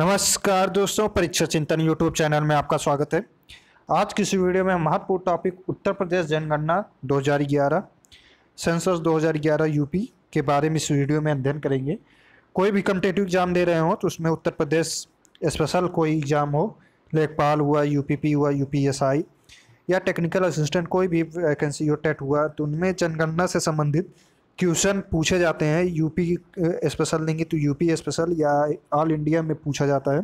नमस्कार दोस्तों परीक्षा चिंतन यूट्यूब चैनल में आपका स्वागत है आज की इस वीडियो में महत्वपूर्ण टॉपिक उत्तर प्रदेश जनगणना 2011 सेंसस 2011 यूपी के बारे में इस वीडियो में अध्ययन करेंगे कोई भी कम्पिटेटिव एग्ज़ाम दे रहे हो तो उसमें उत्तर प्रदेश स्पेशल कोई एग्ज़ाम हो लेखपाल हुआ यूपीपी हुआ यू या टेक्निकल असिस्टेंट कोई भी वैकेंसी हो टेट हुआ तो उनमें जनगणना से संबंधित क्वेश्चन पूछे जाते हैं यूपी स्पेशल देंगे तो यूपी स्पेशल या ऑल इंडिया में पूछा जाता है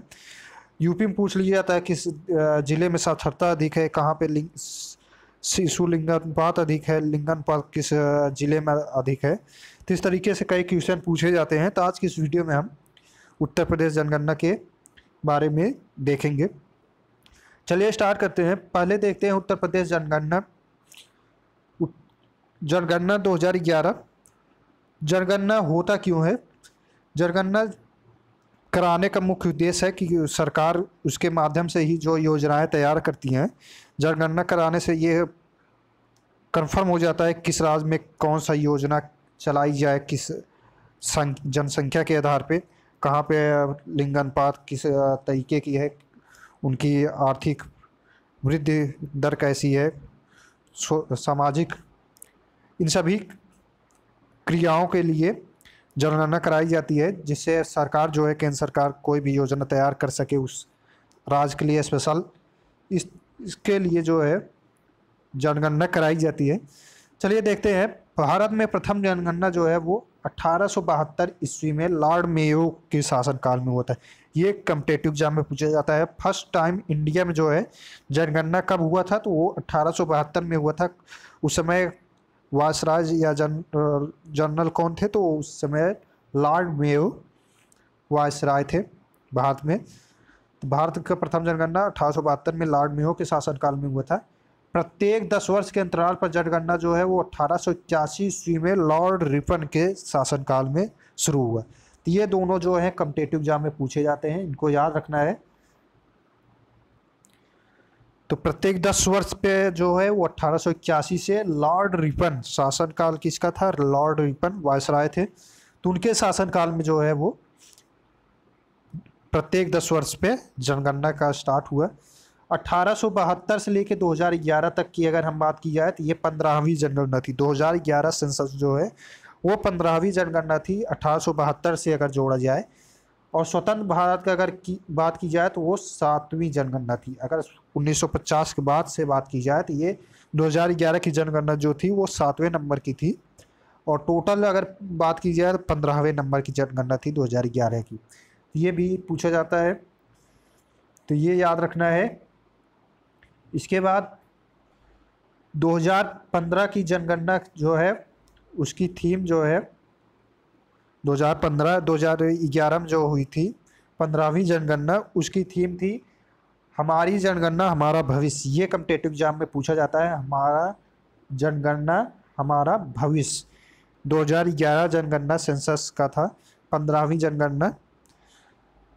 यूपी में पूछ लिया जाता है किस ज़िले में साक्षरता अधिक है कहाँ पर लिंग शिशु लिंगानुपात अधिक है लिंगानुपात किस ज़िले में अधिक है तो इस तरीके से कई क्वेश्चन पूछे जाते हैं तो आज की इस वीडियो में हम उत्तर प्रदेश जनगणना के बारे में देखेंगे चलिए स्टार्ट करते हैं पहले देखते हैं उत्तर प्रदेश जनगणना जनगणना ग्यारह जनगणना होता क्यों है जनगणना कराने का मुख्य उद्देश्य है कि सरकार उसके माध्यम से ही जो योजनाएं तैयार करती हैं जनगणना कराने से ये कंफर्म हो जाता है किस राज्य में कौन सा योजना चलाई जाए किस जनसंख्या के आधार पे कहाँ पे लिंगनपात किस तरीके की है उनकी आर्थिक वृद्धि दर कैसी है सामाजिक इन सभी क्रियाओं के लिए जनगणना कराई जाती है जिससे सरकार जो है केंद्र सरकार कोई भी योजना तैयार कर सके उस राज्य के लिए स्पेशल इस इसके लिए जो है जनगणना कराई जाती है चलिए देखते हैं भारत में प्रथम जनगणना जो है वो 1872 ईस्वी में लॉर्ड मेयो के शासनकाल में होता है ये कम्पिटेटिव एग्जाम में पूछा जाता है फर्स्ट टाइम इंडिया में जो है जनगणना कब हुआ था तो वो अठारह में हुआ था उस समय वासराज या जन जनरल कौन थे तो उस समय लॉर्ड मेयो वायसराय थे भारत में भारत का प्रथम जनगणना अठारह में लॉर्ड मेयो के शासनकाल में हुआ था प्रत्येक दस वर्ष के अंतराल पर जनगणना जो है वो अठारह सौ ईस्वी में लॉर्ड रिपन के शासनकाल में शुरू हुआ तो ये दोनों जो है कम्पटेटिव एग्जाम में पूछे जाते हैं इनको याद रखना है तो प्रत्येक दस वर्ष पे जो है वो अट्ठारह से लॉर्ड रिपन शासनकाल किसका था लॉर्ड रिपन वायसराय थे तो उनके शासनकाल में जो है वो प्रत्येक दस वर्ष पे जनगणना का स्टार्ट हुआ 1872 से लेकर 2011 तक की अगर हम बात की जाए तो ये पंद्रहवीं जनगणना थी 2011 सेंसस जो है वो पंद्रहवीं जनगणना थी अठारह से अगर जोड़ा जाए और स्वतंत्र भारत का अगर की बात की जाए तो वो सातवीं जनगणना थी अगर 1950 के बाद से बात की जाए तो ये 2011 की जनगणना जो थी वो सातवें नंबर की थी और टोटल अगर बात की जाए तो पंद्रहवें नंबर की जनगणना थी 2011 की तो ये भी पूछा जाता है तो ये याद रखना है इसके बाद 2015 की जनगणना जो है उसकी थीम जो है 2015-2011 में जो हुई थी पंद्रहवीं जनगणना उसकी थीम थी हमारी जनगणना हमारा भविष्य ये कम्पटेटिव एग्जाम में पूछा जाता है हमारा जनगणना हमारा भविष्य 2011 जनगणना सेंसस का था पंद्रहवीं जनगणना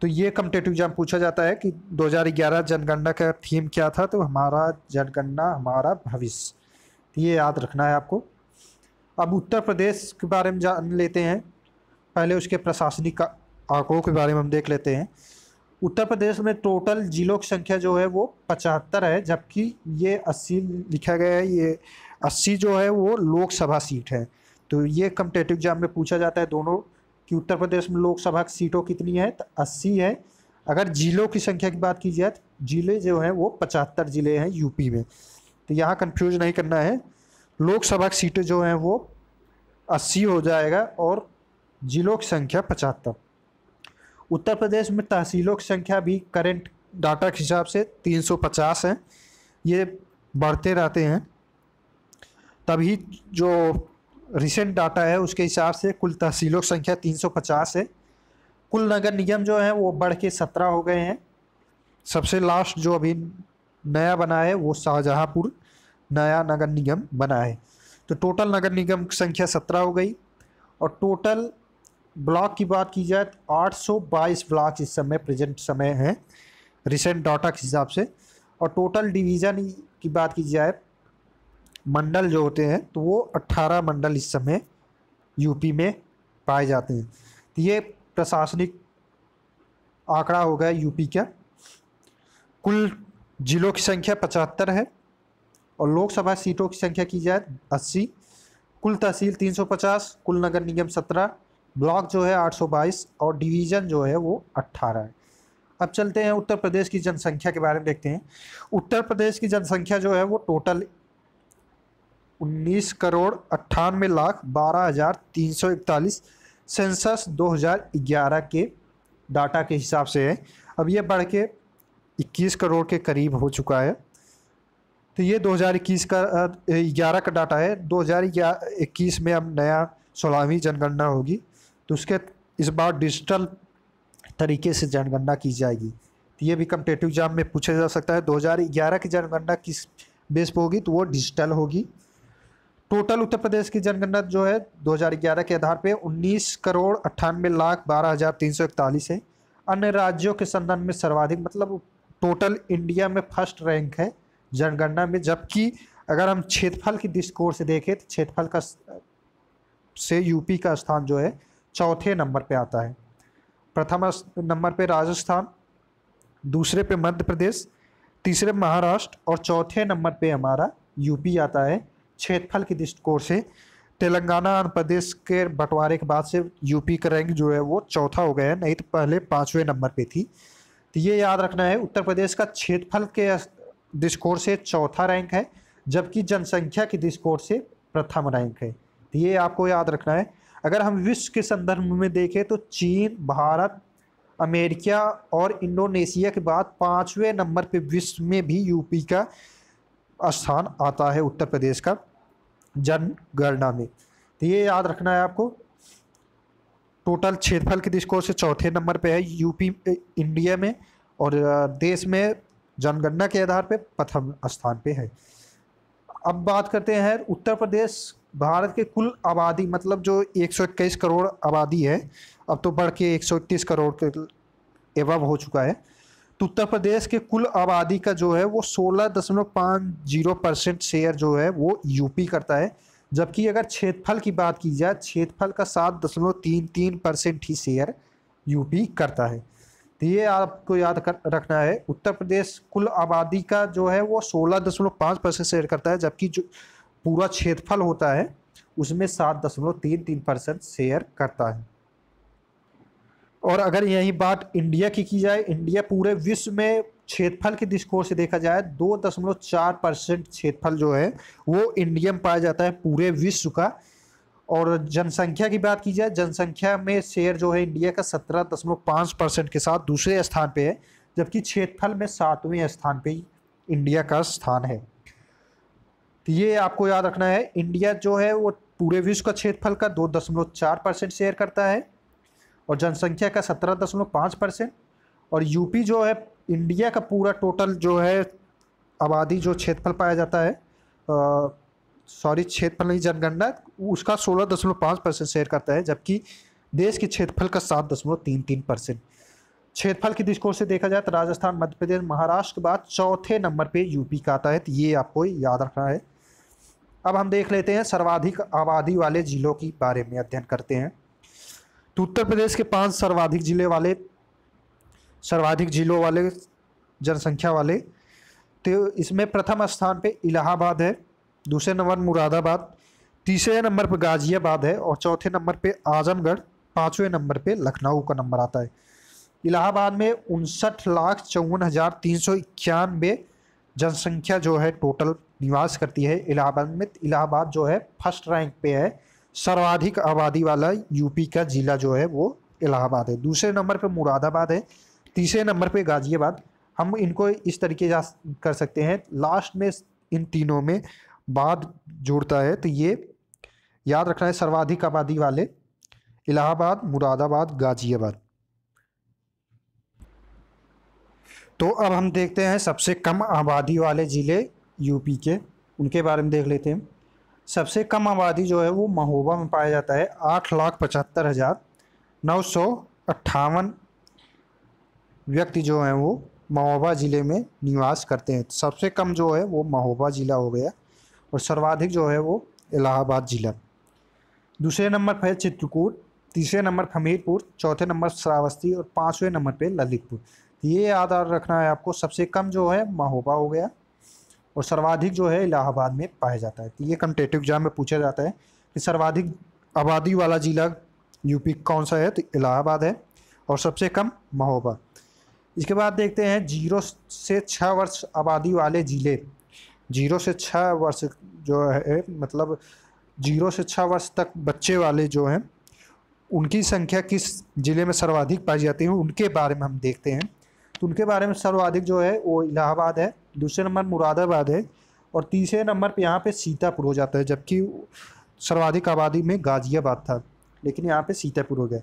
तो ये कम्पटेटिव एग्जाम पूछा जाता है कि 2011 जनगणना का थीम क्या था तो हमारा जनगणना हमारा भविष्य ये याद रखना है आपको अब उत्तर प्रदेश के बारे में जान लेते हैं पहले उसके प्रशासनिक आंकड़ों के बारे में हम देख लेते हैं उत्तर प्रदेश में टोटल जिलों की संख्या जो है वो पचहत्तर है जबकि ये अस्सी लिखा गया है ये अस्सी जो है वो लोकसभा सीट है तो ये कम्पटेटिव एग्जाम में पूछा जाता है दोनों कि उत्तर प्रदेश में लोकसभा की सीटों कितनी है तो अस्सी है अगर जिलों की संख्या की बात की जाए तो ज़िले जो हैं वो पचहत्तर ज़िले हैं यूपी में तो यहाँ कन्फ्यूज नहीं करना है लोकसभा की सीटें जो हैं वो अस्सी हो जाएगा और ज़िलों की संख्या पचहत्तर उत्तर प्रदेश में तहसीलों की संख्या भी करेंट डाटा के हिसाब से 350 है ये बढ़ते रहते हैं तभी जो रिसेंट डाटा है उसके हिसाब से कुल तहसीलों की संख्या 350 है कुल नगर निगम जो है वो बढ़ के सत्रह हो गए हैं सबसे लास्ट जो अभी नया बना है वो शाहजहाँपुर नया नगर निगम बना है तो टोटल नगर निगम की संख्या सत्रह हो गई और टोटल ब्लॉक की बात की जाए तो बाईस ब्लॉक इस समय प्रेजेंट समय हैं रिसेंट डाटा के हिसाब से और टोटल डिवीज़न की बात की जाए मंडल जो होते हैं तो वो 18 मंडल इस समय यूपी में पाए जाते हैं तो ये प्रशासनिक आंकड़ा हो गया यूपी का कुल जिलों की संख्या पचहत्तर है और लोकसभा सीटों की संख्या की जाए अस्सी कुल तहसील 350 कुल नगर निगम सत्रह ब्लॉक जो है 822 और डिवीज़न जो है वो 18 है अब चलते हैं उत्तर प्रदेश की जनसंख्या के बारे में देखते हैं उत्तर प्रदेश की जनसंख्या जो है वो टोटल उन्नीस करोड़ अट्ठानवे लाख बारह हज़ार तीन सौ इकतालीस सेंसस 2011 के डाटा के हिसाब से है अब ये बढ़ के 21 करोड़ के करीब हो चुका है तो ये 2021 का ग्यारह का डाटा है 2021 में अब नया सोलहवीं जनगणना होगी तो उसके इस बार डिजिटल तरीके से जनगणना की जाएगी तो ये भी कम्पटेटिव एग्जाम में पूछा जा सकता है 2011 की जनगणना किस बेस पर होगी तो वो डिजिटल होगी टोटल उत्तर प्रदेश की जनगणना जो है 2011 के आधार पे 19 करोड़ अट्ठानवे लाख बारह हज़ार तीन सौ इकतालीस है अन्य राज्यों के संदर्भ में सर्वाधिक मतलब टोटल इंडिया में फर्स्ट रैंक है जनगणना में जबकि अगर हम क्षेत्रफल की दृष्टिकोण से देखें तो क्षेत्रफल का से यूपी का स्थान जो है चौथे नंबर पे आता है प्रथम नंबर पे राजस्थान दूसरे पे मध्य प्रदेश तीसरे महाराष्ट्र और चौथे नंबर पे हमारा यूपी आता है क्षेत्रफल की दृष्टिकोण से तेलंगाना आंध्र प्रदेश के बंटवारे के बाद से यूपी का रैंक जो है वो चौथा हो गया है नहीं तो पहले पाँचवें नंबर पर थी तो ये याद रखना है उत्तर प्रदेश का क्षेत्रफल के दृष्टिकोण से चौथा रैंक है जबकि जनसंख्या की दृष्टिकोण से प्रथम रैंक है तो ये आपको याद रखना है अगर हम विश्व के संदर्भ में देखें तो चीन भारत अमेरिका और इंडोनेशिया के बाद पाँचवें नंबर पे विश्व में भी यूपी का स्थान आता है उत्तर प्रदेश का जनगणना में तो ये याद रखना है आपको टोटल क्षेत्रफल के दृष्टिकोण से चौथे नंबर पे है यूपी इंडिया में और देश में जनगणना के आधार पे प्रथम स्थान पे है अब बात करते हैं उत्तर प्रदेश भारत के कुल आबादी मतलब जो एक करोड़ आबादी है अब तो बढ़ के एक करोड़ के एवब हो चुका है तो उत्तर प्रदेश के कुल आबादी का जो है वो सोलह दशमलव पाँच जीरो परसेंट शेयर जो है वो यूपी करता है जबकि अगर क्षेत्रफल की बात की जाए क्षेत्रफल का सात दशमलव तीन तीन परसेंट ही शेयर यूपी करता है तो ये आपको याद कर रखना है उत्तर प्रदेश कुल आबादी का जो है वो सोलह दशमलव पाँच परसेंट शेयर करता है जबकि जो पूरा क्षेत्रफल होता है उसमें सात दशमलव तीन तीन परसेंट शेयर करता है और अगर यही बात इंडिया की की जाए इंडिया पूरे विश्व में क्षेत्रफल के दृष्टिकोण से देखा जाए दो दशमलव चार परसेंट क्षेत्रफल जो है वो इंडिया में पाया जाता है पूरे विश्व का और जनसंख्या की बात की जाए जनसंख्या में शेयर जो है इंडिया का सत्रह दशमलव पाँच परसेंट के साथ दूसरे स्थान पे है जबकि क्षेत्रफल में सातवें स्थान पे इंडिया का स्थान है तो ये आपको याद रखना है इंडिया जो है वो पूरे विश्व का क्षेत्रफल का दो दशमलव चार परसेंट शेयर करता है और जनसंख्या का सत्रह दशमलव पाँच परसेंट और यूपी जो है इंडिया का पूरा टोटल जो है आबादी जो क्षेत्रफल पाया जाता है सॉरी क्षेत्रफल नहीं जनगणना उसका सोलह दशमलव पाँच परसेंट शेयर करता है जबकि देश के क्षेत्रफल का सात दशमलव तीन तीन परसेंट क्षेत्रफल की दृष्टिकोण से देखा जाए तो राजस्थान मध्य प्रदेश महाराष्ट्र के बाद चौथे नंबर पे यूपी का आता है तो ये आपको याद रखना है अब हम देख लेते हैं सर्वाधिक आबादी वाले जिलों के बारे में अध्ययन करते हैं तो उत्तर प्रदेश के पांच सर्वाधिक जिले वाले सर्वाधिक जिलों वाले जनसंख्या वाले तो इसमें प्रथम स्थान पे इलाहाबाद है दूसरे नंबर मुरादाबाद तीसरे नंबर पर गाज़ियाबाद है और चौथे नंबर पे आजमगढ़ पाँचवें नंबर पे लखनऊ का नंबर आता है इलाहाबाद में उनसठ लाख चौवन हज़ार तीन सौ इक्यानवे जनसंख्या जो है टोटल निवास करती है इलाहाबाद में इलाहाबाद जो है फर्स्ट रैंक पे है सर्वाधिक आबादी वाला यूपी का ज़िला जो है वो इलाहाबाद है दूसरे नंबर पे मुरादाबाद है तीसरे नंबर पे गाज़ियाबाद हम इनको इस तरीके जा कर सकते हैं लास्ट में इन तीनों में बाद जुड़ता है तो ये याद रखना है सर्वाधिक आबादी वाले इलाहाबाद मुरादाबाद गाज़ियाबाद तो अब हम देखते हैं सबसे कम आबादी वाले ज़िले यूपी के उनके बारे में देख लेते हैं सबसे कम आबादी जो है वो महोबा में पाया जाता है आठ लाख पचहत्तर हज़ार नौ सौ अट्ठावन व्यक्ति जो हैं वो महोबा ज़िले में निवास करते हैं सबसे कम जो है वो महोबा ज़िला हो गया और सर्वाधिक जो है वो इलाहाबाद ज़िला दूसरे नंबर पर है चित्रकूट तीसरे नंबर हमीरपुर चौथे नंबर श्रावस्ती और पाँचवें नंबर पर ललितपुर ये याद रखना है आपको सबसे कम जो है महोबा हो गया और सर्वाधिक जो है इलाहाबाद में पाया जाता है तो ये कंपटेटिव एग्जाम में पूछा जाता है कि सर्वाधिक आबादी वाला ज़िला यूपी कौन सा है तो इलाहाबाद है और सबसे कम महोबा इसके बाद देखते हैं जीरो से छः वर्ष आबादी वाले ज़िले जीरो से छः वर्ष जो है मतलब जीरो से छः वर्ष तक बच्चे वाले जो हैं उनकी संख्या किस ज़िले में सर्वाधिक पाई जाती है उनके बारे में हम देखते हैं तो उनके बारे में सर्वाधिक जो है वो इलाहाबाद है दूसरे नंबर मुरादाबाद है और तीसरे नंबर पे यहाँ पे सीतापुर हो जाता है जबकि सर्वाधिक आबादी में गाजियाबाद था लेकिन यहाँ पे सीतापुर हो गया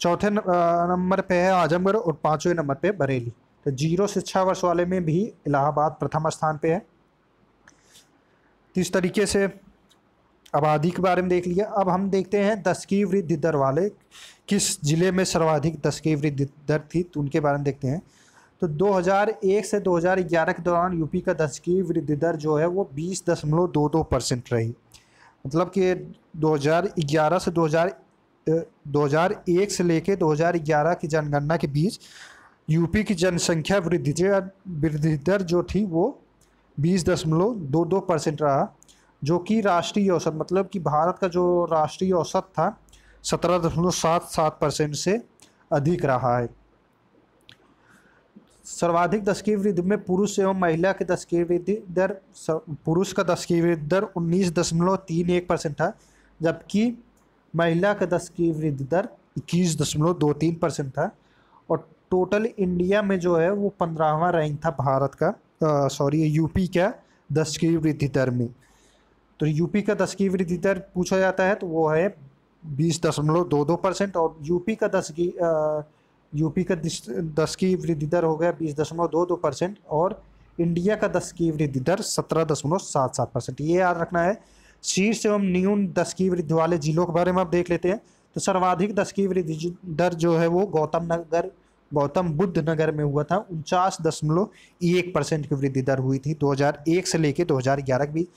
चौथे नंबर पे है आजमगढ़ और पाँचवें नंबर पे बरेली तो जीरो से छः वर्ष वाले में भी इलाहाबाद प्रथम स्थान पे है इस तरीके से आबादी के बारे में देख लिया अब हम देखते हैं दस की वृद्धि दर वाले किस ज़िले में सर्वाधिक दस की वृद्धि दर थी तो उनके बारे में देखते हैं तो 2001 से 2011 के दौरान यूपी का दस की वृद्धि दर जो है वो बीस दशमलव दो दो परसेंट रही मतलब कि 2011 से 2000 2001 से लेकर 2011 की जनगणना के बीच यूपी की जनसंख्या वृद्धि वृद्धि दर जो थी वो बीस दशमलव दो दो परसेंट रहा जो कि राष्ट्रीय औसत मतलब कि भारत का जो राष्ट्रीय औसत था सत्रह दशमलव सात सात परसेंट से अधिक रहा है सर्वाधिक दशकीय वृद्धि में पुरुष एवं महिला की दशकीय वृद्धि दर पुरुष का दशकीय वृद्धि दर उन्नीस दशमलव तीन एक परसेंट था जबकि महिला का दशकीय वृद्धि दर इक्कीस दशमलव दो तीन परसेंट था और टोटल इंडिया में जो है वो पंद्रहवा रैंक था भारत का सॉरी यूपी का दशकीय वृद्धि दर में तो यूपी का दशकीय वृद्धि दर पूछा जाता है तो वो है बीस दशमलव दो दो परसेंट और यूपी का दस की यूपी का दस की वृद्धि दर हो गया बीस दशमलव दो दो परसेंट और इंडिया का दस की वृद्धि दर सत्रह दशमलव सात सात परसेंट ये याद रखना है शीर्ष एवं न्यून दस की वृद्धि वाले जिलों के बारे में आप देख लेते हैं तो सर्वाधिक दस की वृद्धि दर जो है वो गौतम नगर गौतम बुद्ध नगर में हुआ था उनचास दशमलव एक परसेंट की वृद्धि दर हुई थी 2001 से लेकर 2011 के बीच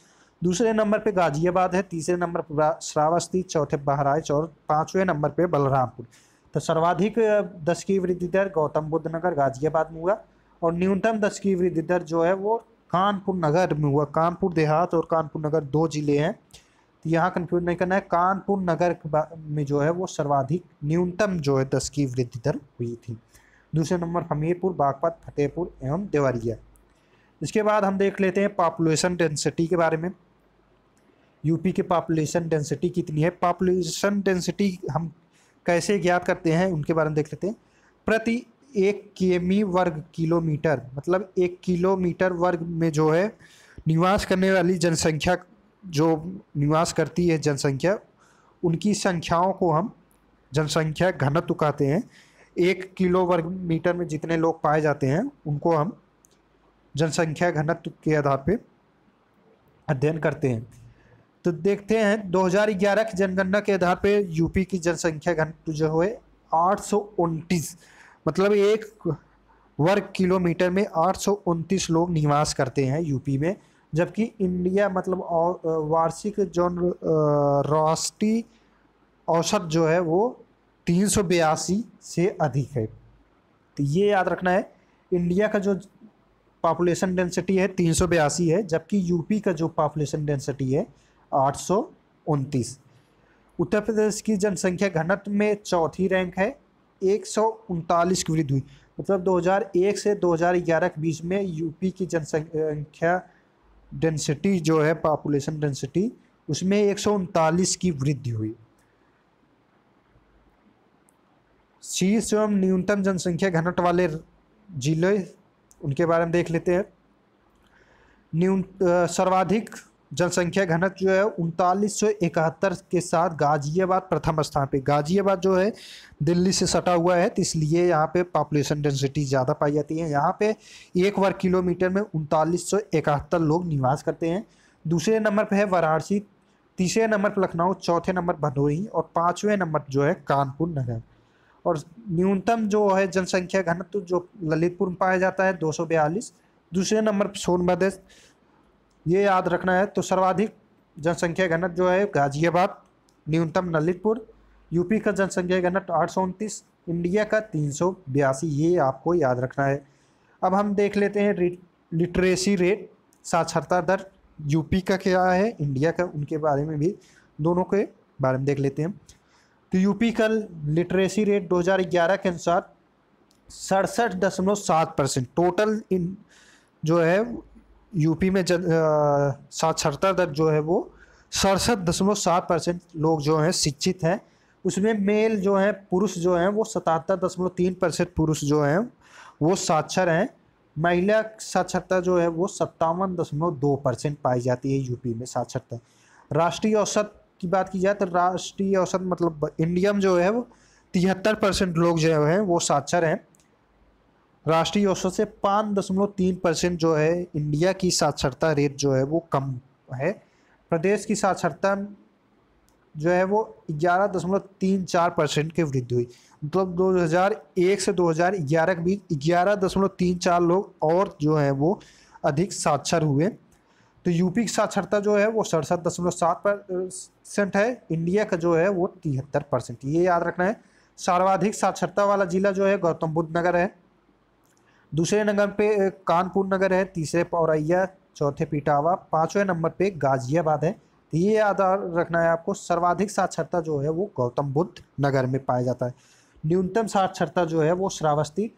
दूसरे नंबर पे गाजियाबाद है तीसरे नंबर पर श्रावस्ती चौथे बहराइच और पाँचवें नंबर पे बलरामपुर तो सर्वाधिक दस की वृद्धि दर गौतम बुद्ध नगर गाजियाबाद में हुआ और न्यूनतम दस की वृद्धि दर जो है वो कानपुर नगर में हुआ कानपुर देहात और कानपुर नगर दो जिले हैं तो यहाँ कन्फ्यूज नहीं करना है कानपुर नगर में जो है वो सर्वाधिक न्यूनतम जो है दस की वृद्धि दर हुई थी दूसरे नंबर हमीरपुर बागपत फतेहपुर एवं देवरिया इसके बाद हम देख लेते हैं पॉपुलेशन डेंसिटी के बारे में यूपी के पॉपुलेशन डेंसिटी कितनी है पॉपुलेशन डेंसिटी हम कैसे ज्ञात करते हैं उनके बारे में देख लेते हैं प्रति एक केमी वर्ग किलोमीटर मतलब एक किलोमीटर वर्ग में जो है निवास करने वाली जनसंख्या जो निवास करती है जनसंख्या उनकी संख्याओं को हम जनसंख्या घनत्व कहते हैं एक किलो वर्ग मीटर में जितने लोग पाए जाते हैं उनको हम जनसंख्या घनत्व के आधार पर अध्ययन करते हैं तो देखते हैं 2011 की जनगणना के आधार पे यूपी की जनसंख्या घनत्व जो है आठ मतलब एक वर्ग किलोमीटर में आठ लोग निवास करते हैं यूपी में जबकि इंडिया मतलब वार्षिक जो राष्ट्रीय औसत जो है वो तीन से अधिक है तो ये याद रखना है इंडिया का जो पॉपुलेशन डेंसिटी है तीन है जबकि यूपी का जो पॉपुलेशन डेंसिटी है आठ उत्तर प्रदेश की जनसंख्या घनत्व में चौथी रैंक है एक सौ उनतालीस की वृद्धि हुई मतलब 2001 से 2011 के बीच में यूपी की जनसंख्या डेंसिटी जो है पॉपुलेशन डेंसिटी उसमें एक की वृद्धि हुई शीर्ष एवं न्यूनतम जनसंख्या घनत्व वाले जिले उनके बारे में देख लेते हैं न्यून सर्वाधिक जनसंख्या घनत्व जो है उनतालीस के साथ गाजियाबाद प्रथम स्थान पे गाजियाबाद जो है दिल्ली से सटा हुआ है तो इसलिए यहाँ पे पॉपुलेशन डेंसिटी ज़्यादा पाई जाती है यहाँ पे एक वर्ग किलोमीटर में उनतालीस लोग निवास करते हैं दूसरे नंबर पर है वाराणसी तीसरे नंबर पर लखनऊ चौथे नंबर भदोही और पाँचवें नंबर जो है कानपुर नगर और न्यूनतम जो है जनसंख्या घनत्व जो ललितपुर में पाया जाता है दो दूसरे नंबर पर सोनभद्र ये याद रखना है तो सर्वाधिक जनसंख्या घनत जो है गाजियाबाद न्यूनतम ललितपुर यूपी का जनसंख्या घनत आठ इंडिया का तीन ये आपको याद रखना है अब हम देख लेते हैं लिटरेसी रेट साक्षरता दर यूपी का क्या है इंडिया का उनके बारे में भी दोनों के बारे में देख लेते हैं तो यूपी का लिटरेसी रेट 2011 के अनुसार सड़सठ दशमलव सात परसेंट टोटल इन जो है यूपी में जन साक्षरता दर जो है वो सड़सठ दशमलव सात परसेंट लोग जो हैं शिक्षित हैं उसमें मेल जो हैं पुरुष जो हैं वो सतहत्तर दशमलव तीन परसेंट पुरुष जो हैं वो साक्षर हैं महिला साक्षरता जो है वो सत्तावन दशमलव दो परसेंट पाई जाती है यूपी में साक्षरता राष्ट्रीय औसत की बात की जाए तो राष्ट्रीय औसत मतलब इंडिया में जो है वो तिहत्तर परसेंट लोग जो हैं वो साक्षर हैं राष्ट्रीय औसत से पाँच दशमलव तीन परसेंट जो है इंडिया की साक्षरता रेट जो है वो कम है प्रदेश की साक्षरता जो है वो ग्यारह दशमलव तीन चार परसेंट की वृद्धि हुई मतलब दो हज़ार एक से दो हज़ार ग्यारह के बीच ग्यारह दशमलव तीन चार लोग और जो है वो अधिक साक्षर हुए तो यूपी की साक्षरता जो है वो सड़सठ दशमलव सात परसेंट है इंडिया का जो है वो तिहत्तर परसेंट ये याद रखना है सर्वाधिक साक्षरता वाला जिला जो है गौतम बुद्ध नगर है दूसरे नंबर पे कानपुर नगर है तीसरे औरैया चौथे पिटावा पाँचवें नंबर पे गाजियाबाद है तो ये याद रखना है आपको सर्वाधिक साक्षरता जो है वो गौतम बुद्ध नगर में पाया जाता है न्यूनतम साक्षरता जो है वो श्रावस्ती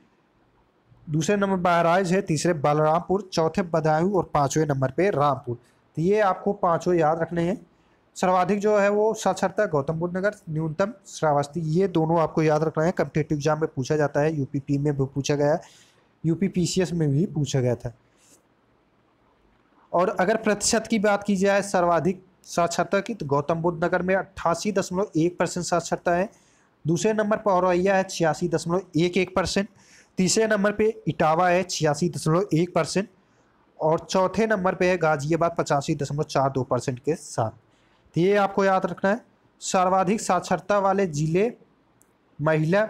दूसरे नंबर बहराइज है तीसरे बलरामपुर चौथे बदायूं और पाँचवें नंबर पर रामपुर तो ये आपको पाँचों याद रखने हैं सर्वाधिक जो है वो साक्षरता गौतम बुद्ध नगर न्यूनतम श्रावस्ती ये दोनों आपको याद रखना है कम्पिटेटिव एग्जाम में पूछा जाता है यूपीपी में भी पूछा गया है यूपी पी में भी पूछा गया था और अगर प्रतिशत की बात की जाए सर्वाधिक साक्षरता की तो गौतम बुद्ध नगर में अट्ठासी दशमलव एक परसेंट साक्षरता है दूसरे नंबर पर औरैया है छियासी दशमलव एक एक परसेंट तीसरे नंबर पे इटावा है छियासी दशमलव एक परसेंट और चौथे नंबर पे है गाजियाबाद पचासी दशमलव चार दो परसेंट के साथ तो ये आपको याद रखना है सर्वाधिक साक्षरता वाले ज़िले महिला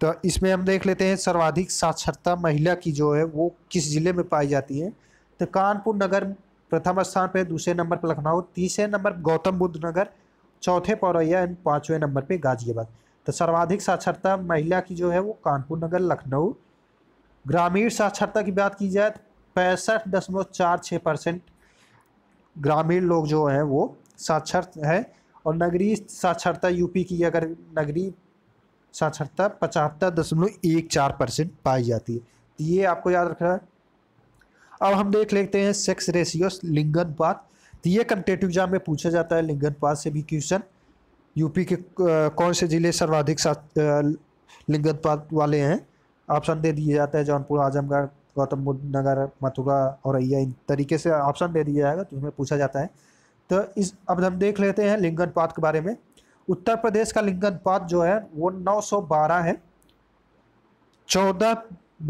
तो इसमें हम देख लेते हैं सर्वाधिक साक्षरता महिला की जो है वो किस ज़िले में पाई जाती है तो कानपुर नगर प्रथम स्थान पर दूसरे नंबर पर लखनऊ तीसरे नंबर गौतम बुद्ध नगर चौथे पौरैया एंड पाँचवें नंबर पर गाजियाबाद तो सर्वाधिक साक्षरता महिला की जो है वो कानपुर नगर लखनऊ ग्रामीण साक्षरता की बात की जाए तो पैंसठ दशमलव चार छः परसेंट ग्रामीण लोग जो हैं वो साक्षर हैं और नगरीय साक्षरता यूपी की अगर नगरीय साक्षरता पचहत्तर दशमलव एक चार परसेंट पाई जाती है तो ये आपको याद रखना है अब हम देख लेते हैं सेक्स रेशियो लिंगन पात तो ये कंटेटिव एग्जाम में पूछा जाता है लिंगन पात से भी क्वेश्चन यूपी के कौन से ज़िले सर्वाधिक लिंगन पात वाले हैं ऑप्शन दे दिया जाता है जौनपुर आजमगढ़ गौतम बुद्ध नगर मथुरा और इन तरीके से ऑप्शन दे दिया जाएगा तो उसमें पूछा जाता है तो इस अब हम देख लेते हैं लिंगन पात के बारे में उत्तर प्रदेश का लिंगन जो है वो 912 है 14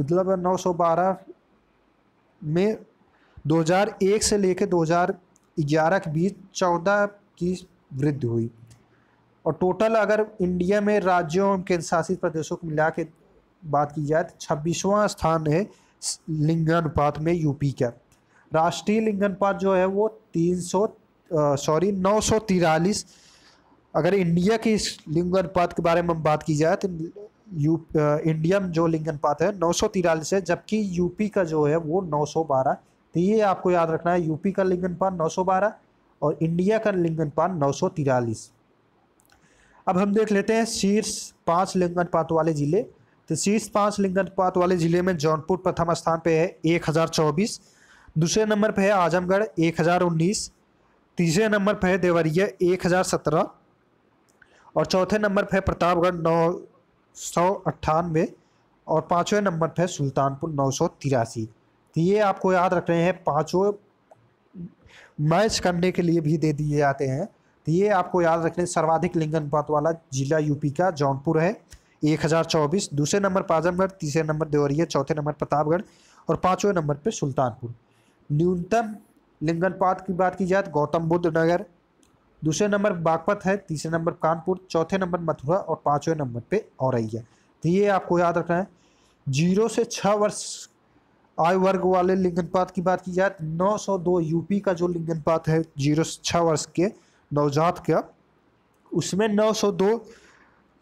मतलब 912 में 2001 से लेकर 2011 के बीच 14 की वृद्धि हुई और टोटल अगर इंडिया में राज्यों और केंद्र शासित प्रदेशों को मिला के बात की जाए तो छब्बीसवां स्थान है लिंगानुपात में यूपी का राष्ट्रीय लिंगानुपात जो है वो तीन सौ सॉरी नौ सौ तिरालीस अगर इंडिया की लिंग अनुपात के बारे में हम बात की जाए तो यू इंडिया में जो लिंग अनुपात है नौ है जबकि यूपी का जो है वो 912 तो ये आपको याद रखना है यूपी का लिंग अनुपात बारह और इंडिया का लिंग अनुपात नौ अब हम देख लेते हैं शीर्ष पाँच लिंग अनुपात वाले ज़िले तो शीर्ष पाँच लिंग अनुपात वाले ज़िले में जौनपुर प्रथम स्थान पर है एक हज़ार चौबीस दूसरे नंबर पर है आजमगढ़ एक हज़ार उन्नीस तीसरे नंबर पर है देवरिया एक हज़ार सत्रह और चौथे नंबर पर प्रतापगढ़ नौ सौ अट्ठानवे और पाँचवें नंबर पर सुल्तानपुर नौ सौ तिरासी तो ये आपको याद रख रहे हैं पाँचों मैच करने के लिए भी दे दिए जाते हैं तो ये आपको याद रख रहे हैं सर्वाधिक लिंगनपात वाला जिला यूपी का जौनपुर है एक हज़ार चौबीस दूसरे नंबर पर आजमगढ़ तीसरे नंबर देवरिया चौथे नंबर प्रतापगढ़ और पाँचवें नंबर पर सुल्तानपुर न्यूनतम लिंगनपात की बात की जाए तो गौतम बुद्ध नगर दूसरे नंबर बागपत है तीसरे नंबर कानपुर चौथे नंबर मथुरा और पाँचवें नंबर पे औरैया तो ये आपको याद रखना है जीरो से छः वर्ष आयु वर्ग वाले लिंगनपात की बात की जाए तो नौ सौ दो यूपी का जो लिंगनपात है जीरो से छः वर्ष के नवजात का उसमें नौ सौ दो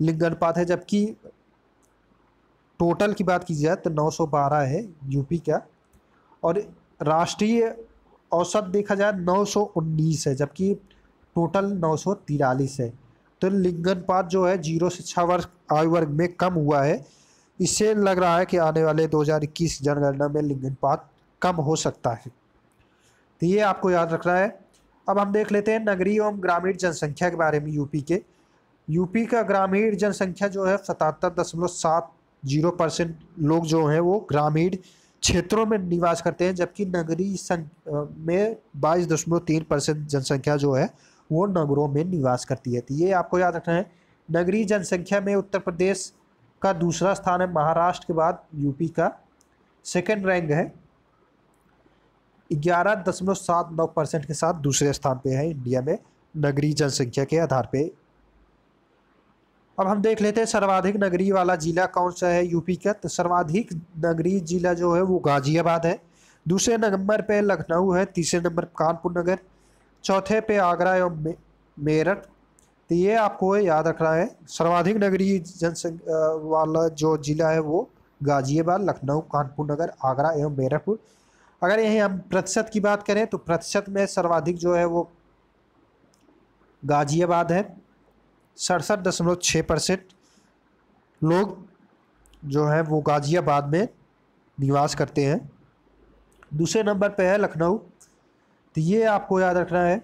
लिंगनपात है जबकि टोटल की बात की जाए तो नौ सौ बारह है यूपी का और राष्ट्रीय औसत देखा जाए नौ सौ उन्नीस है जबकि टोटल नौ है तो लिंगन पात जो है जीरो से छः वर्ष आयु वर्ग में कम हुआ है इससे लग रहा है कि आने वाले 2021 जनगणना में लिंगन पात कम हो सकता है तो ये आपको याद रखना है अब हम देख लेते हैं नगरीय एवं ग्रामीण जनसंख्या के बारे में यूपी के यूपी का ग्रामीण जनसंख्या जो है सतहत्तर दशमलव सात जीरो परसेंट लोग जो हैं वो ग्रामीण क्षेत्रों में निवास करते हैं जबकि नगरीय में बाईस दशमलव तीन परसेंट जनसंख्या जो है वो नगरों में निवास करती है तो ये आपको याद रखना है नगरीय जनसंख्या में उत्तर प्रदेश का दूसरा स्थान है महाराष्ट्र के बाद यूपी का सेकेंड रैंक है ग्यारह दशमलव सात नौ परसेंट के साथ दूसरे स्थान पे है इंडिया में नगरीय जनसंख्या के आधार पे अब हम देख लेते हैं सर्वाधिक नगरी वाला जिला कौन सा है यूपी का तो सर्वाधिक नगरीय जिला जो है वो गाजियाबाद है दूसरे नंबर पे लखनऊ है तीसरे नंबर कानपुर नगर चौथे पे आगरा एवं मेरठ तो ये आपको याद रखना है सर्वाधिक नगरीय जनसंख्या वाला जो ज़िला है वो गाजियाबाद लखनऊ कानपुर नगर आगरा एवं मेरठपुर अगर यहीं हम प्रतिशत की बात करें तो प्रतिशत में सर्वाधिक जो है वो गाजियाबाद है सड़सठ दशमलव छः परसेंट लोग जो है वो गाजियाबाद में निवास करते हैं दूसरे नंबर पे है लखनऊ तो ये आपको याद रखना है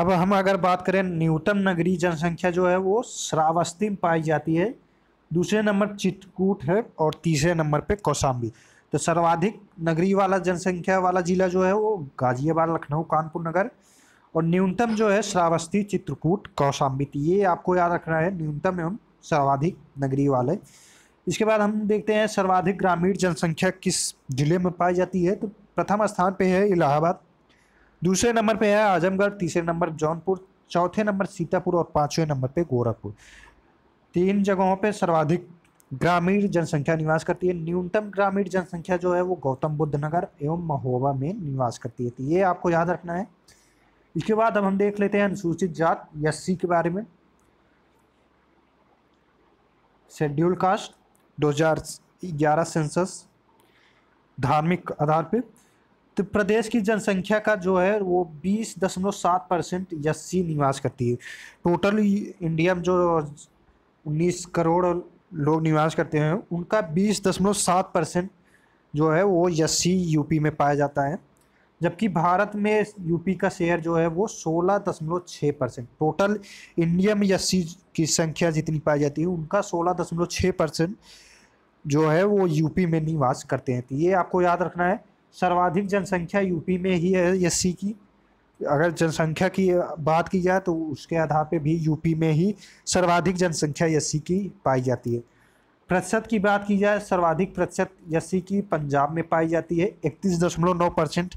अब हम अगर बात करें न्यूनतम नगरीय जनसंख्या जो है वो श्रावस्ती में पाई जाती है दूसरे नंबर चित्रकूट है और तीसरे नंबर पे कौशाम्बी तो सर्वाधिक नगरी वाला जनसंख्या वाला ज़िला जो है वो गाज़ियाबाद लखनऊ कानपुर नगर और न्यूनतम जो है श्रावस्ती चित्रकूट कौशाम्बी तो ये आपको याद रखना है न्यूनतम एवं सर्वाधिक नगरी वाले इसके बाद हम देखते हैं सर्वाधिक ग्रामीण जनसंख्या किस जिले में पाई जाती है तो प्रथम स्थान पे है इलाहाबाद दूसरे नंबर पे है आजमगढ़ तीसरे नंबर जौनपुर चौथे नंबर सीतापुर और पाँचवें नंबर पे गोरखपुर तीन जगहों पे सर्वाधिक ग्रामीण जनसंख्या निवास करती है न्यूनतम ग्रामीण जनसंख्या जो है वो गौतम बुद्ध नगर एवं महोबा में निवास करती है तो ये आपको याद रखना है इसके बाद अब हम देख लेते हैं अनुसूचित जात एस के बारे में शेड्यूल कास्ट 2011 हज़ार सेंसस धार्मिक आधार पर तो प्रदेश की जनसंख्या का जो है वो बीस दशमलव सात परसेंट यस्सी निवास करती है टोटल इंडिया में जो उन्नीस करोड़ लोग निवास करते हैं उनका बीस दशमलव सात परसेंट जो है वो यस्सी यूपी में पाया जाता है जबकि भारत में यूपी का शेयर जो है वो सोलह दशमलव छः परसेंट टोटल इंडिया में यस्सी की संख्या जितनी पाई जाती है उनका सोलह दशमलव छः परसेंट जो है वो यूपी में निवास करते हैं तो ये आपको याद रखना है सर्वाधिक जनसंख्या यूपी में ही है एस की अगर जनसंख्या की बात की जाए तो उसके आधार पर भी यूपी में ही सर्वाधिक जनसंख्या एस की पाई जाती है प्रतिशत की बात की जाए सर्वाधिक प्रतिशत एस की पंजाब में पाई जाती है इकतीस दशमलव नौ परसेंट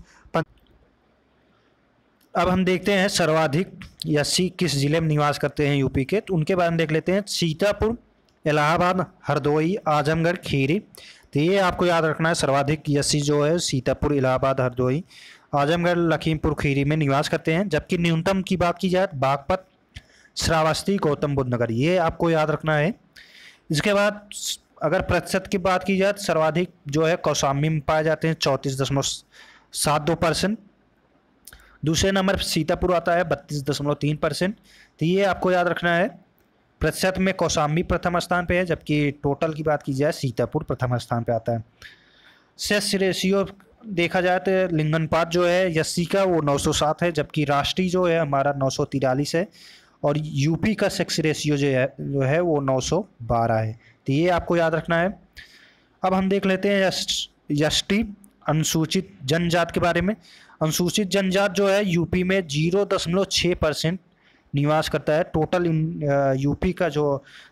अब हम देखते हैं सर्वाधिक यस्सी किस ज़िले में निवास करते हैं यूपी के तो उनके बारे में देख लेते हैं सीतापुर इलाहाबाद हरदोई आजमगढ़ खीरी तो ये आपको याद रखना है सर्वाधिक यसी जो है सीतापुर इलाहाबाद हरदोई आजमगढ़ लखीमपुर खीरी में निवास करते हैं जबकि न्यूनतम की बात की जाए बागपत श्रावस्ती गौतम बुद्ध नगर ये आपको याद रखना है इसके बाद अगर प्रतिशत की बात की जाए सर्वाधिक जो है कौशाम्बी में पाए जाते हैं चौंतीस दशमलव सात दो परसेंट दूसरे नंबर सीतापुर आता है बत्तीस दशमलव तीन परसेंट तो ये आपको याद रखना है प्रतिशत में कौशाम्बी प्रथम स्थान पे है जबकि टोटल की बात की जाए सीतापुर प्रथम स्थान पे आता है सेस रेशियो देखा जाए तो लिंगनपात जो है यस्सी का वो 907 है जबकि राष्ट्रीय जो है हमारा नौ है और यूपी का सेक्स रेशियो जो है जो है वो 912 है तो ये आपको याद रखना है अब हम देख लेते हैं यश टी अनुसूचित जनजात के बारे में अनुसूचित जनजात जो है यूपी में जीरो दशमलव छः परसेंट निवास करता है टोटल यूपी का जो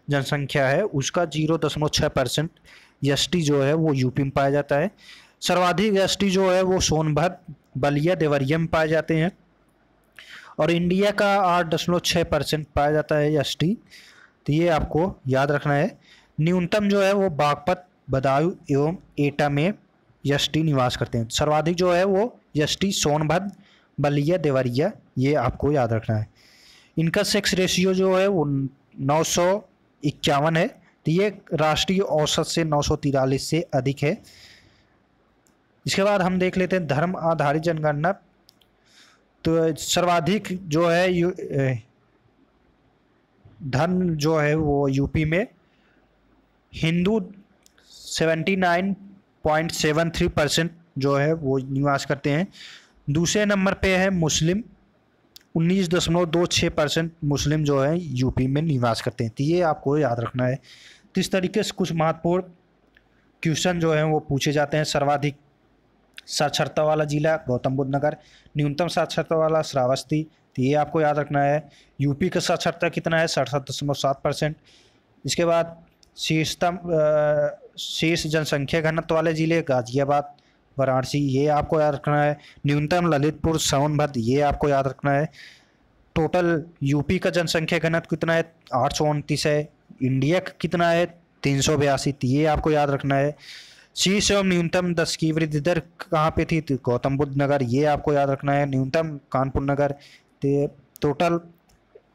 जनसंख्या है उसका जीरो दशमलव छः परसेंट एस जो है वो यूपी में पाया जाता है सर्वाधिक एस जो है वो सोनभद्र बलिया देवरिया में पाए जाते हैं और इंडिया का आठ दशमलव छः परसेंट पाया जाता है एस तो ये आपको याद रखना है न्यूनतम जो है वो बागपत बदायूं एवं एटा में एस निवास करते हैं सर्वाधिक जो है वो एस सोनभद्र बलिया देवरिया ये आपको याद रखना है इनका सेक्स रेशियो जो है वो नौ सौ इक्यावन है तो ये राष्ट्रीय औसत से नौ से अधिक है इसके बाद हम देख लेते हैं धर्म आधारित जनगणना तो सर्वाधिक जो है धर्म जो है वो यूपी में हिंदू 79.73 परसेंट जो है वो निवास करते हैं दूसरे नंबर पे है मुस्लिम उन्नीस दशमलव दो छः परसेंट मुस्लिम जो है यूपी में निवास करते हैं तो ये आपको याद रखना है तो इस तरीके से कुछ महत्वपूर्ण क्वेश्चन जो हैं वो पूछे जाते हैं सर्वाधिक साक्षरता वाला जिला गौतम बुद्ध नगर न्यूनतम साक्षरता वाला श्रावस्ती तो ये आपको याद रखना है यूपी का साक्षरता कितना है सड़सठ दशमलव सात परसेंट इसके बाद शीर्षतम शीर्ष जनसंख्या घनत्व वाले ज़िले गाज़ियाबाद वाराणसी ये आपको याद रखना है न्यूनतम ललितपुर सोनभद्र ये आपको याद रखना है टोटल यूपी का जनसंख्या घनत्व कितना है आठ सौ उनतीस है इंडिया का कितना है तीन सौ बयासी तो ये आपको याद रखना है शीर्ष एवं न्यूनतम दस की वृद्धि दर कहाँ पे थी तो गौतम बुद्ध नगर ये आपको याद रखना है न्यूनतम कानपुर नगर तो टोटल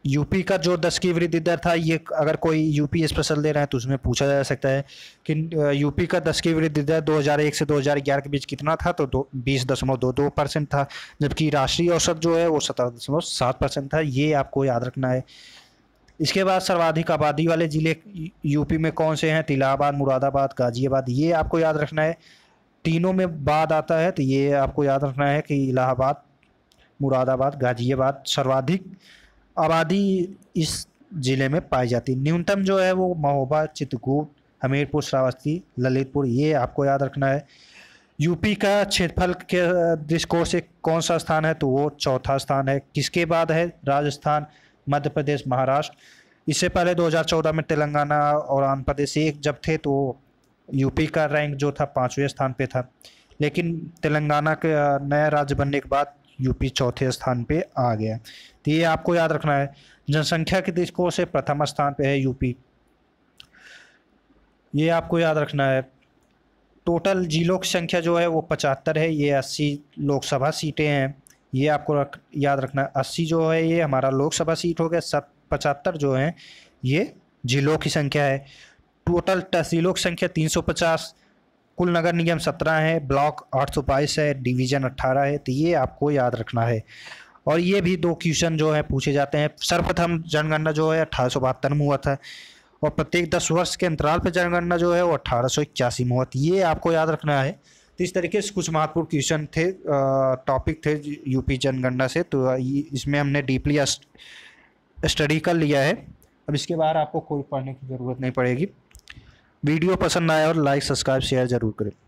यूपी का जो दस की वृद्धि दर था ये अगर कोई यूपी स्पेशल दे रहा है तो उसमें पूछा जा सकता है कि यूपी का दस की वृद्धि दर 2001 से 2011 के बीच कितना था तो दो बीस दशमलव दो दो परसेंट था जबकि राष्ट्रीय औसत जो है वो सत्रह दशमलव सात परसेंट था ये आपको याद रखना है इसके बाद सर्वाधिक आबादी वाले ज़िले यूपी में कौन से हैं तिलाबाद मुरादाबाद गाजियाबाद ये आपको याद रखना है तीनों में बाद आता है तो ये आपको याद रखना है कि इलाहाबाद मुरादाबाद गाजियाबाद सर्वाधिक आबादी इस ज़िले में पाई जाती न्यूनतम जो है वो महोबा चित्रकूट हमीरपुर श्रावस्ती ललितपुर ये आपको याद रखना है यूपी का क्षेत्रफल के दृष्टिकोण से कौन सा स्थान है तो वो चौथा स्थान है किसके बाद है राजस्थान मध्य प्रदेश महाराष्ट्र इससे पहले 2014 में तेलंगाना और आंध्र प्रदेश एक जब थे तो यूपी का रैंक जो था पाँचवें स्थान पे था लेकिन तेलंगाना के नया राज्य बनने के बाद यूपी चौथे स्थान पे आ गया तो ये आपको याद रखना है जनसंख्या की दृष्टिकोण से प्रथम स्थान पे है यूपी ये आपको याद रखना है टोटल जिलों की संख्या जो है वो पचहत्तर है ये अस्सी लोकसभा सीटें हैं ये आपको रख, याद रखना है अस्सी जो है ये हमारा लोकसभा सीट हो गया सत पचहत्तर जो हैं ये जिलों की संख्या है टोटल तहसीलों की संख्या तीन सौ पचास कुल नगर निगम सत्रह है ब्लॉक आठ सौ बाईस है डिवीज़न अट्ठारह है तो ये आपको याद रखना है और ये भी दो क्वेश्चन जो है पूछे जाते हैं सर्वप्रथम जनगणना जो है अठारह में हुआ था और प्रत्येक दस वर्ष के अंतराल पर जनगणना जो है वो अठारह में हुआ था ये आपको याद रखना है तो इस तरीके से कुछ महत्वपूर्ण क्वेश्चन थे टॉपिक थे यूपी जनगणना से तो इसमें हमने डीपली स्टडी कर लिया है अब इसके बाद आपको कोई पढ़ने की ज़रूरत नहीं पड़ेगी वीडियो पसंद आया और लाइक सब्सक्राइब शेयर ज़रूर करें